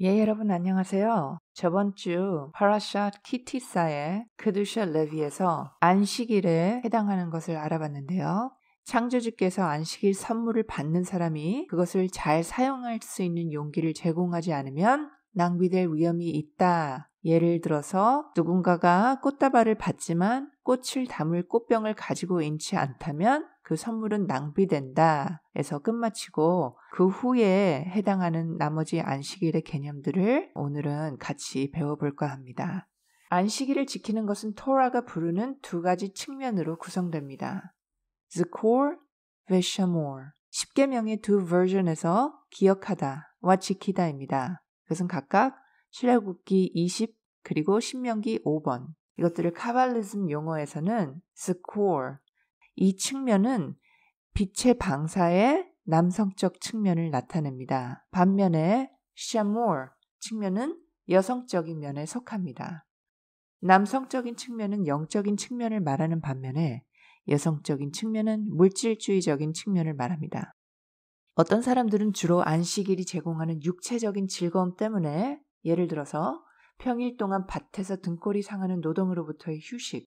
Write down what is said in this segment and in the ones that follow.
예, 여러분 안녕하세요. 저번 주 파라샷 키티사의 그두샤 레비에서 안식일에 해당하는 것을 알아봤는데요. 창조주께서 안식일 선물을 받는 사람이 그것을 잘 사용할 수 있는 용기를 제공하지 않으면 낭비될 위험이 있다 예를 들어서 누군가가 꽃다발을 받지만 꽃을 담을 꽃병을 가지고 인치 않다면 그 선물은 낭비된다. 에서 끝마치고 그 후에 해당하는 나머지 안식일의 개념들을 오늘은 같이 배워볼까 합니다. 안식일을 지키는 것은 토라가 부르는 두 가지 측면으로 구성됩니다. The core, e shamor. 10개명의 두 버전에서 기억하다와 지키다입니다. 그것은 각각 출애굽기 20 그리고 신명기 5번. 이것들을 카발리즘 용어에서는 score. 이 측면은 빛의 방사의 남성적 측면을 나타냅니다. 반면에 shamor 측면은 여성적인 면에 속합니다. 남성적인 측면은 영적인 측면을 말하는 반면에 여성적인 측면은 물질주의적인 측면을 말합니다. 어떤 사람들은 주로 안식일이 제공하는 육체적인 즐거움 때문에 예를 들어서 평일 동안 밭에서 등골이 상하는 노동으로부터의 휴식,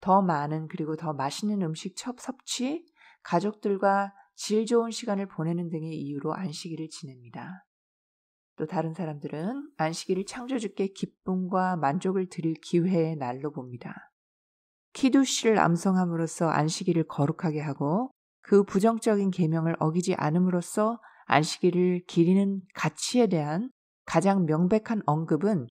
더 많은 그리고 더 맛있는 음식 섭취, 가족들과 질 좋은 시간을 보내는 등의 이유로 안식일을 지냅니다. 또 다른 사람들은 안식일을 창조주께 기쁨과 만족을 드릴 기회의 날로 봅니다. 키두시를 암송함으로써 안식일을 거룩하게 하고 그 부정적인 계명을 어기지 않음으로써 안식일을 기리는 가치에 대한 가장 명백한 언급은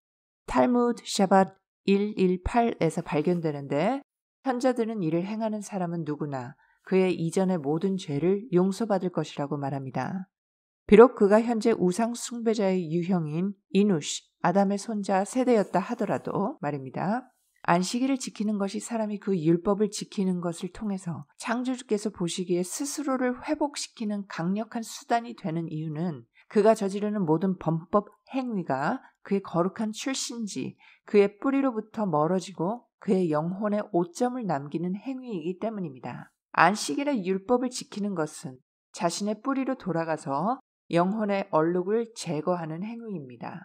탈무드 샤밧 118에서 발견되는데 현자들은 이를 행하는 사람은 누구나 그의 이전의 모든 죄를 용서받을 것이라고 말합니다. 비록 그가 현재 우상 숭배자의 유형인 이누시, 아담의 손자 세대였다 하더라도 말입니다. 안식일을 지키는 것이 사람이 그 율법을 지키는 것을 통해서 창조주께서 보시기에 스스로를 회복시키는 강력한 수단이 되는 이유는 그가 저지르는 모든 범법 행위가 그의 거룩한 출신지, 그의 뿌리로부터 멀어지고 그의 영혼에 오점을 남기는 행위이기 때문입니다. 안식일의 율법을 지키는 것은 자신의 뿌리로 돌아가서 영혼의 얼룩을 제거하는 행위입니다.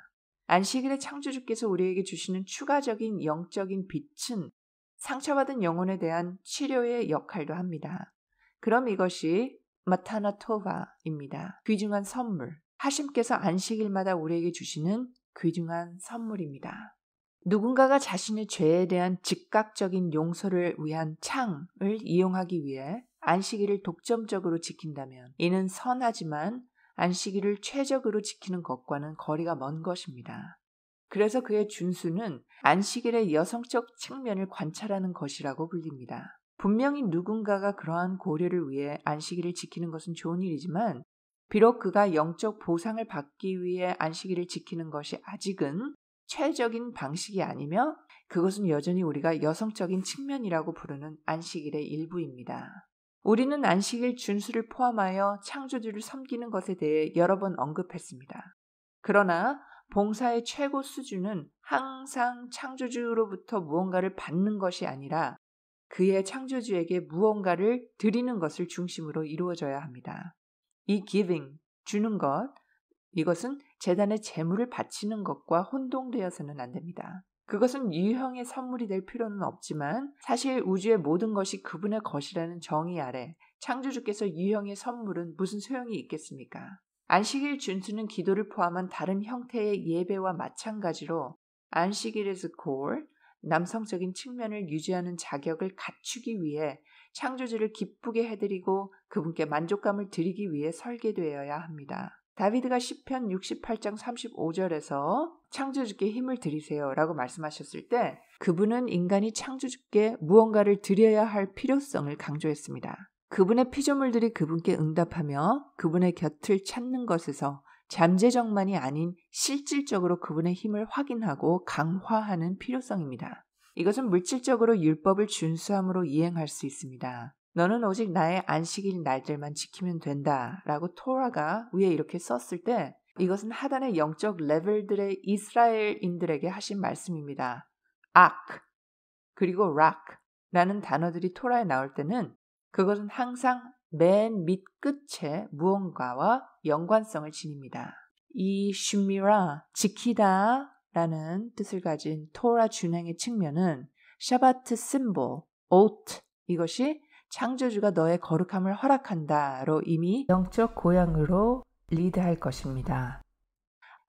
안식일의 창조주께서 우리에게 주시는 추가적인 영적인 빛은 상처받은 영혼에 대한 치료의 역할도 합니다. 그럼 이것이 마타나토바입니다. 귀중한 선물. 하심께서 안식일마다 우리에게 주시는 귀중한 선물입니다. 누군가가 자신의 죄에 대한 즉각적인 용서를 위한 창을 이용하기 위해 안식일을 독점적으로 지킨다면 이는 선하지만 안식일을 최적으로 지키는 것과는 거리가 먼 것입니다. 그래서 그의 준수는 안식일의 여성적 측면을 관찰하는 것이라고 불립니다. 분명히 누군가가 그러한 고려를 위해 안식일을 지키는 것은 좋은 일이지만 비록 그가 영적 보상을 받기 위해 안식일을 지키는 것이 아직은 최적인 방식이 아니며 그것은 여전히 우리가 여성적인 측면이라고 부르는 안식일의 일부입니다. 우리는 안식일 준수를 포함하여 창조주를 섬기는 것에 대해 여러 번 언급했습니다. 그러나 봉사의 최고 수준은 항상 창조주로부터 무언가를 받는 것이 아니라 그의 창조주에게 무언가를 드리는 것을 중심으로 이루어져야 합니다. 이 giving 주는 것 이것은 재단의 재물을 바치는 것과 혼동되어서는 안 됩니다. 그것은 유형의 선물이 될 필요는 없지만 사실 우주의 모든 것이 그분의 것이라는 정의 아래 창조주께서 유형의 선물은 무슨 소용이 있겠습니까? 안식일 준수는 기도를 포함한 다른 형태의 예배와 마찬가지로 안식일에서 골, 남성적인 측면을 유지하는 자격을 갖추기 위해 창조주를 기쁘게 해드리고 그분께 만족감을 드리기 위해 설계되어야 합니다. 다비드가 10편 68장 35절에서 창조주께 힘을 드리세요 라고 말씀하셨을 때 그분은 인간이 창조주께 무언가를 드려야 할 필요성을 강조했습니다. 그분의 피조물들이 그분께 응답하며 그분의 곁을 찾는 것에서 잠재적만이 아닌 실질적으로 그분의 힘을 확인하고 강화하는 필요성입니다. 이것은 물질적으로 율법을 준수함으로 이행할 수 있습니다. 너는 오직 나의 안식일 날들만 지키면 된다. 라고 토라가 위에 이렇게 썼을 때 이것은 하단의 영적 레벨들의 이스라엘인들에게 하신 말씀입니다. 악, 그리고 락라는 단어들이 토라에 나올 때는 그것은 항상 맨 밑끝에 무언가와 연관성을 지닙니다. 이 슈미라, 지키다, 라는 뜻을 가진 토라 준행의 측면은 샤바트 심볼, 오트 이것이 창조주가 너의 거룩함을 허락한다로 이미 영적 고향으로 리드할 것입니다.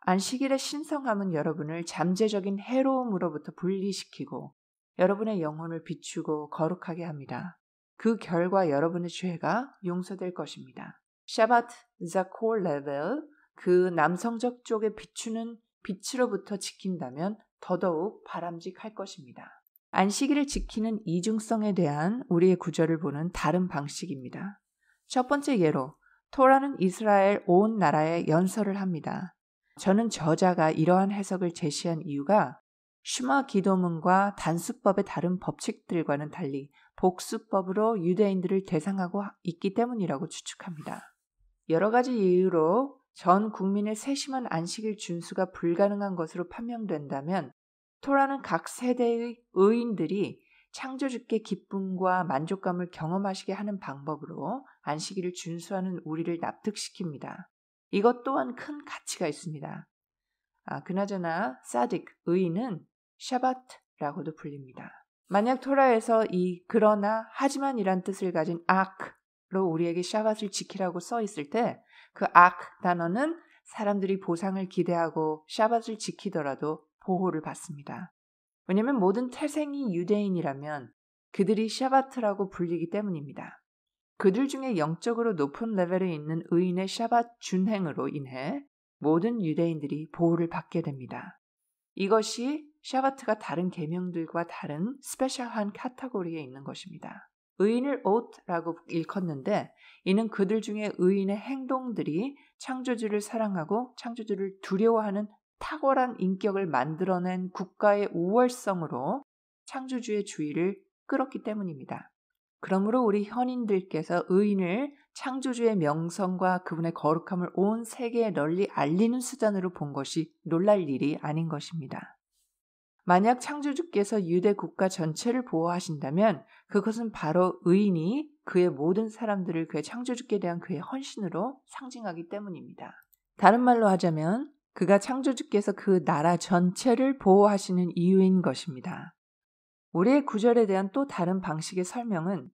안식일의 신성함은 여러분을 잠재적인 해로움으로부터 분리시키고 여러분의 영혼을 비추고 거룩하게 합니다. 그 결과 여러분의 죄가 용서될 것입니다. 샤바트 자콜 레벨 그 남성적 쪽에 비추는 빛으로부터 지킨다면 더더욱 바람직할 것입니다. 안식일을 지키는 이중성에 대한 우리의 구절을 보는 다른 방식입니다. 첫 번째 예로 토라는 이스라엘 온 나라에 연설을 합니다. 저는 저자가 이러한 해석을 제시한 이유가 슈마 기도문과 단수법의 다른 법칙들과는 달리 복수법으로 유대인들을 대상하고 있기 때문이라고 추측합니다. 여러 가지 이유로 전 국민의 세심한 안식일 준수가 불가능한 것으로 판명된다면 토라는 각 세대의 의인들이 창조주께 기쁨과 만족감을 경험하시게 하는 방법으로 안식일을 준수하는 우리를 납득시킵니다. 이것 또한 큰 가치가 있습니다. 아, 그나저나 사딕 의인은 샤바트라고도 불립니다. 만약 토라에서 이 그러나 하지만이란 뜻을 가진 아크로 우리에게 샤바트를 지키라고 써 있을 때 그악 단어는 사람들이 보상을 기대하고 샤밧을 지키더라도 보호를 받습니다. 왜냐하면 모든 태생이 유대인이라면 그들이 샤바트라고 불리기 때문입니다. 그들 중에 영적으로 높은 레벨에 있는 의인의 샤밧 준행으로 인해 모든 유대인들이 보호를 받게 됩니다. 이것이 샤바트가 다른 계명들과 다른 스페셜한 카테고리에 있는 것입니다. 의인을 옷라고 일컫는데 이는 그들 중에 의인의 행동들이 창조주를 사랑하고 창조주를 두려워하는 탁월한 인격을 만들어낸 국가의 우월성으로 창조주의 주의를 끌었기 때문입니다. 그러므로 우리 현인들께서 의인을 창조주의 명성과 그분의 거룩함을 온 세계에 널리 알리는 수단으로 본 것이 놀랄 일이 아닌 것입니다. 만약 창조주께서 유대 국가 전체를 보호하신다면 그것은 바로 의인이 그의 모든 사람들을 그의 창조주께 대한 그의 헌신으로 상징하기 때문입니다. 다른 말로 하자면 그가 창조주께서 그 나라 전체를 보호하시는 이유인 것입니다. 우리의 구절에 대한 또 다른 방식의 설명은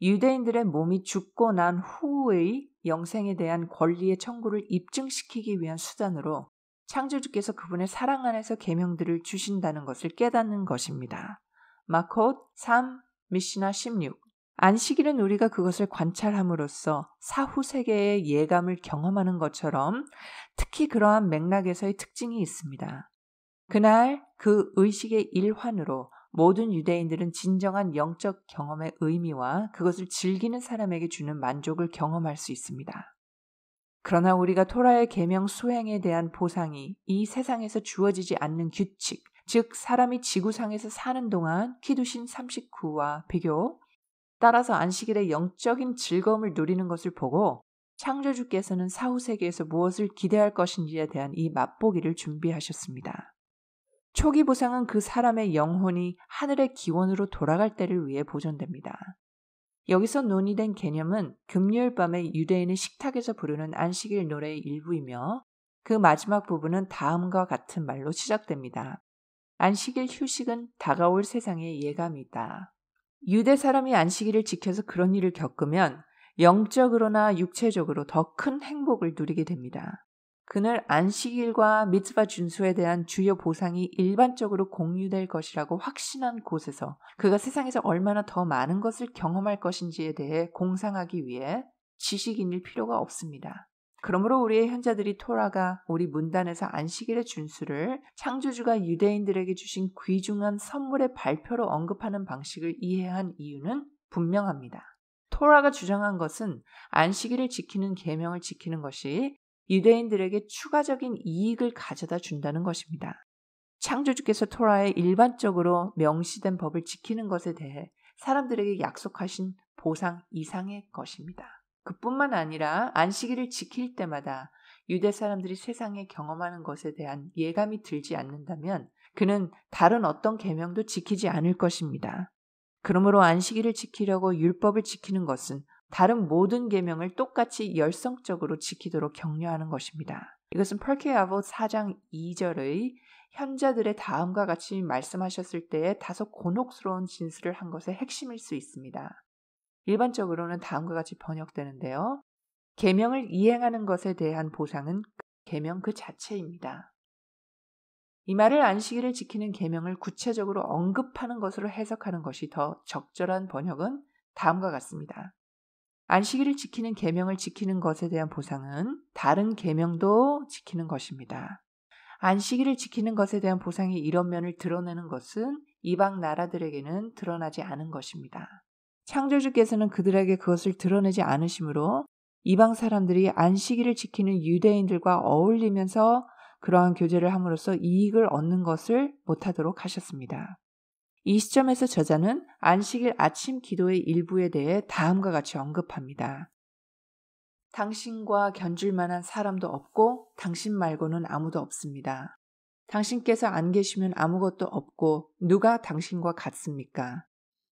유대인들의 몸이 죽고 난 후의 영생에 대한 권리의 청구를 입증시키기 위한 수단으로 창조주께서 그분의 사랑 안에서 계명들을 주신다는 것을 깨닫는 것입니다. 마코3 미시나 16 안식일은 우리가 그것을 관찰함으로써 사후 세계의 예감을 경험하는 것처럼 특히 그러한 맥락에서의 특징이 있습니다. 그날 그 의식의 일환으로 모든 유대인들은 진정한 영적 경험의 의미와 그것을 즐기는 사람에게 주는 만족을 경험할 수 있습니다. 그러나 우리가 토라의 계명 수행에 대한 보상이 이 세상에서 주어지지 않는 규칙, 즉 사람이 지구상에서 사는 동안 키두신 39와 비교, 따라서 안식일의 영적인 즐거움을 누리는 것을 보고 창조주께서는 사후 세계에서 무엇을 기대할 것인지에 대한 이 맛보기를 준비하셨습니다. 초기 보상은 그 사람의 영혼이 하늘의 기원으로 돌아갈 때를 위해 보존됩니다. 여기서 논의된 개념은 금요일 밤에 유대인의 식탁에서 부르는 안식일 노래의 일부이며 그 마지막 부분은 다음과 같은 말로 시작됩니다. 안식일 휴식은 다가올 세상의 예감이다. 유대 사람이 안식일을 지켜서 그런 일을 겪으면 영적으로나 육체적으로 더 큰 행복을 누리게 됩니다. 그날 안식일과 미츠바 준수에 대한 주요 보상이 일반적으로 공유될 것이라고 확신한 곳에서 그가 세상에서 얼마나 더 많은 것을 경험할 것인지에 대해 공상하기 위해 지식인일 필요가 없습니다. 그러므로 우리의 현자들이 토라가 우리 문단에서 안식일의 준수를 창조주가 유대인들에게 주신 귀중한 선물의 발표로 언급하는 방식을 이해한 이유는 분명합니다. 토라가 주장한 것은 안식일을 지키는 계명을 지키는 것이 유대인들에게 추가적인 이익을 가져다 준다는 것입니다. 창조주께서 토라에 일반적으로 명시된 법을 지키는 것에 대해 사람들에게 약속하신 보상 이상의 것입니다. 그뿐만 아니라 안식일을 지킬 때마다 유대 사람들이 세상에 경험하는 것에 대한 예감이 들지 않는다면 그는 다른 어떤 계명도 지키지 않을 것입니다. 그러므로 안식일을 지키려고 율법을 지키는 것은 다른 모든 계명을 똑같이 열성적으로 지키도록 격려하는 것입니다. 이것은 펄케아보 4장 2절의 현자들의 다음과 같이 말씀하셨을 때에 다소 곤혹스러운 진술을 한 것의 핵심일 수 있습니다. 일반적으로는 다음과 같이 번역되는데요. 계명을 이행하는 것에 대한 보상은 계명 그 자체입니다. 이 말을 안식일을 지키는 계명을 구체적으로 언급하는 것으로 해석하는 것이 더 적절한 번역은 다음과 같습니다. 안식일을 지키는 계명을 지키는 것에 대한 보상은 다른 계명도 지키는 것입니다. 안식일을 지키는 것에 대한 보상이 이런 면을 드러내는 것은 이방 나라들에게는 드러나지 않은 것입니다. 창조주께서는 그들에게 그것을 드러내지 않으시므로 이방 사람들이 안식일을 지키는 유대인들과 어울리면서 그러한 교제를 함으로써 이익을 얻는 것을 못하도록 하셨습니다. 이 시점에서 저자는 안식일 아침 기도의 일부에 대해 다음과 같이 언급합니다. 당신과 견줄 만한 사람도 없고 당신 말고는 아무도 없습니다. 당신께서 안 계시면 아무것도 없고 누가 당신과 같습니까?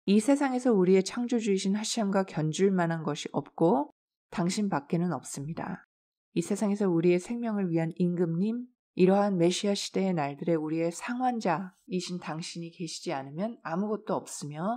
이 세상에서 우리의 창조주이신 하샴과 시 견줄 만한 것이 없고 당신 밖에는 없습니다. 이 세상에서 우리의 생명을 위한 임금님, 이러한 메시아 시대의 날들에 우리의 상환자이신 당신이 계시지 않으면 아무것도 없으며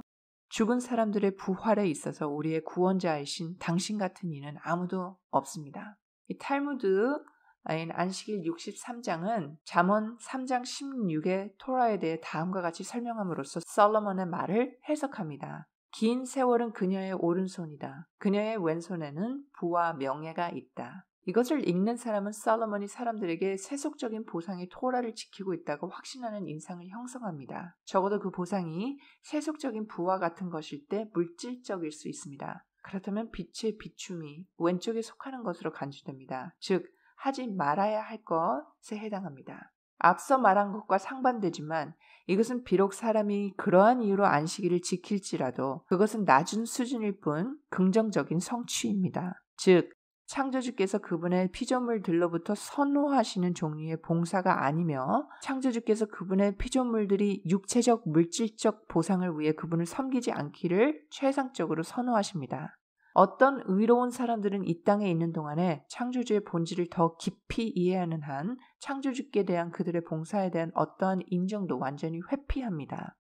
죽은 사람들의 부활에 있어서 우리의 구원자이신 당신 같은 이는 아무도 없습니다. 이 탈무드 아인 안식일 63장은 잠언 3장 16의 토라에 대해 다음과 같이 설명함으로써 솔로몬의 말을 해석합니다. 긴 세월은 그녀의 오른손이다. 그녀의 왼손에는 부와 명예가 있다. 이것을 읽는 사람은 솔로몬이 사람들에게 세속적인 보상이 토라를 지키고 있다고 확신하는 인상을 형성합니다. 적어도 그 보상이 세속적인 부와 같은 것일 때 물질적일 수 있습니다. 그렇다면 빛의 비춤이 왼쪽에 속하는 것으로 간주됩니다. 즉, 하지 말아야 할 것에 해당합니다. 앞서 말한 것과 상반되지만 이것은 비록 사람이 그러한 이유로 안식일을 지킬지라도 그것은 낮은 수준일 뿐 긍정적인 성취입니다. 즉, 창조주께서 그분의 피조물들로부터 선호하시는 종류의 봉사가 아니며 창조주께서 그분의 피조물들이 육체적 물질적 보상을 위해 그분을 섬기지 않기를 최상적으로 선호하십니다. 어떤 의로운 사람들은 이 땅에 있는 동안에 창조주의 본질을 더 깊이 이해하는 한 창조주께 대한 그들의 봉사에 대한 어떠한 인정도 완전히 회피합니다.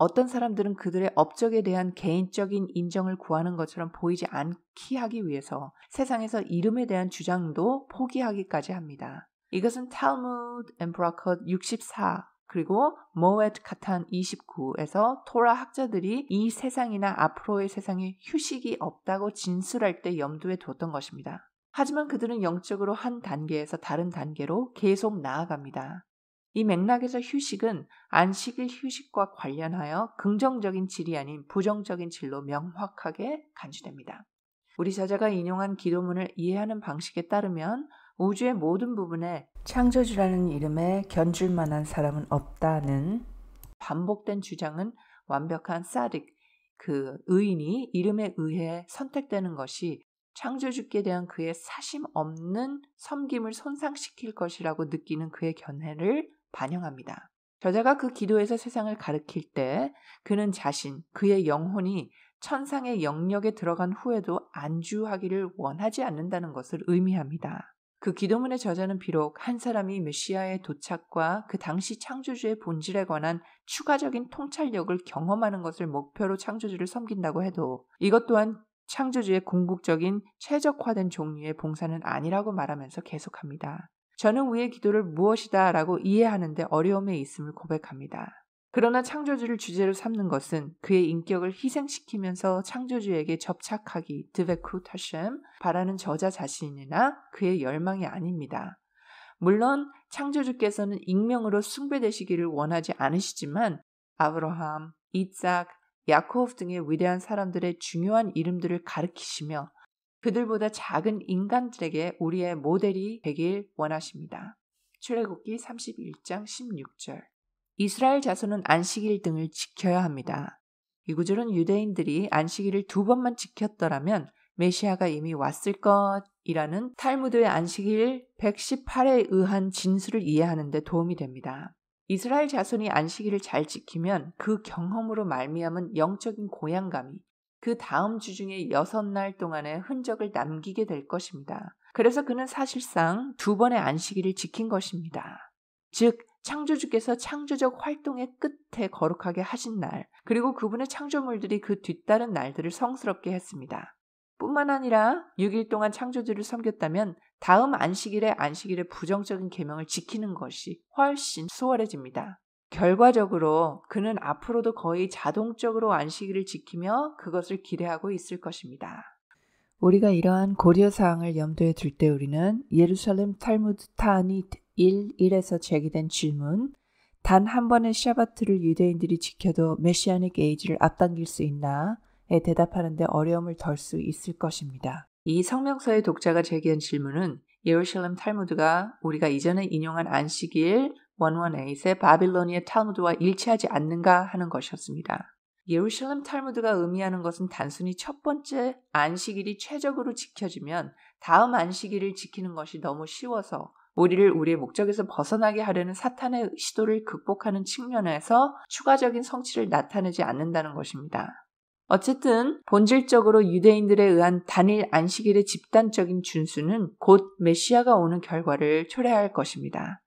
어떤 사람들은 그들의 업적에 대한 개인적인 인정을 구하는 것처럼 보이지 않게 하기 위해서 세상에서 이름에 대한 주장도 포기하기까지 합니다. 이것은 탈무드 엠브라컷 64 그리고 모에트 카탄 29에서 토라 학자들이 이 세상이나 앞으로의 세상에 휴식이 없다고 진술할 때 염두에 뒀던 것입니다. 하지만 그들은 영적으로 한 단계에서 다른 단계로 계속 나아갑니다. 이 맥락에서 휴식은 안식일 휴식과 관련하여 긍정적인 질이 아닌 부정적인 질로 명확하게 간주됩니다. 우리 저자가 인용한 기도문을 이해하는 방식에 따르면 우주의 모든 부분에 창조주라는 이름에 견줄 만한 사람은 없다는 반복된 주장은 완벽한 사딕, 그 의인이 이름에 의해 선택되는 것이 창조주께 대한 그의 사심 없는 섬김을 손상시킬 것이라고 느끼는 그의 견해를 반영합니다. 저자가 그 기도에서 세상을 가르킬 때 그는 자신, 그의 영혼이 천상의 영역에 들어간 후에도 안주하기를 원하지 않는다는 것을 의미합니다. 그 기도문의 저자는 비록 한 사람이 메시아의 도착과 그 당시 창조주의 본질에 관한 추가적인 통찰력을 경험하는 것을 목표로 창조주를 섬긴다고 해도 이것 또한 창조주의 궁극적인 최적화된 종류의 봉사는 아니라고 말하면서 계속합니다. 저는 우리의 기도를 무엇이다 라고 이해하는데 어려움에 있음을 고백합니다. 그러나 창조주를 주제로 삼는 것은 그의 인격을 희생시키면서 창조주에게 접착하기 드베쿠 타쉼 바라는 저자 자신이나 그의 열망이 아닙니다. 물론 창조주께서는 익명으로 숭배되시기를 원하지 않으시지만 아브라함, 이삭, 야코브 등의 위대한 사람들의 중요한 이름들을 가르키시며 그들보다 작은 인간들에게 우리의 모델이 되길 원하십니다. 출애굽기 31장 16절. 이스라엘 자손은 안식일 등을 지켜야 합니다. 이 구절은 유대인들이 안식일을 두 번만 지켰더라면 메시아가 이미 왔을 것이라는 탈무드의 안식일 118에 의한 진술을 이해하는데 도움이 됩니다. 이스라엘 자손이 안식일을 잘 지키면 그 경험으로 말미암은 영적인 고향감이 그 다음 주 중에 여섯 날 동안의 흔적을 남기게 될 것입니다. 그래서 그는 사실상 두 번의 안식일을 지킨 것입니다. 즉, 창조주께서 창조적 활동의 끝에 거룩하게 하신 날, 그리고 그분의 창조물들이 그 뒤따른 날들을 성스럽게 했습니다. 뿐만 아니라 6일 동안 창조주를 섬겼다면 다음 안식일에 안식일의 부정적인 계명을 지키는 것이 훨씬 수월해집니다. 결과적으로 그는 앞으로도 거의 자동적으로 안식일을 지키며 그것을 기대하고 있을 것입니다. 우리가 이러한 고려 사항을 염두에 둘 때 우리는 예루살렘 탈무드 타니닛 1, 1에서 제기된 질문 단 한 번의 샤바트를 유대인들이 지켜도 메시아닉 에이지를 앞당길 수 있나에 대답하는데 어려움을 덜 수 있을 것입니다. 이 성명서의 독자가 제기한 질문은 예루살렘 탈무드가 우리가 이전에 인용한 안식일 118의 바빌로니의 탈무드와 일치하지 않는가 하는 것이었습니다. 예루살렘 탈무드가 의미하는 것은 단순히 첫 번째 안식일이 최적으로 지켜지면 다음 안식일을 지키는 것이 너무 쉬워서 우리를 우리의 목적에서 벗어나게 하려는 사탄의 시도를 극복하는 측면에서 추가적인 성취를 나타내지 않는다는 것입니다. 어쨌든 본질적으로 유대인들에 의한 단일 안식일의 집단적인 준수는 곧 메시아가 오는 결과를 초래할 것입니다.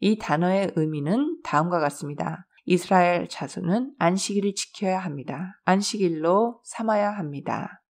이 단어의 의미는 다음과 같습니다. 이스라엘 자손은 안식일을 지켜야 합니다. 안식일로 삼아야 합니다.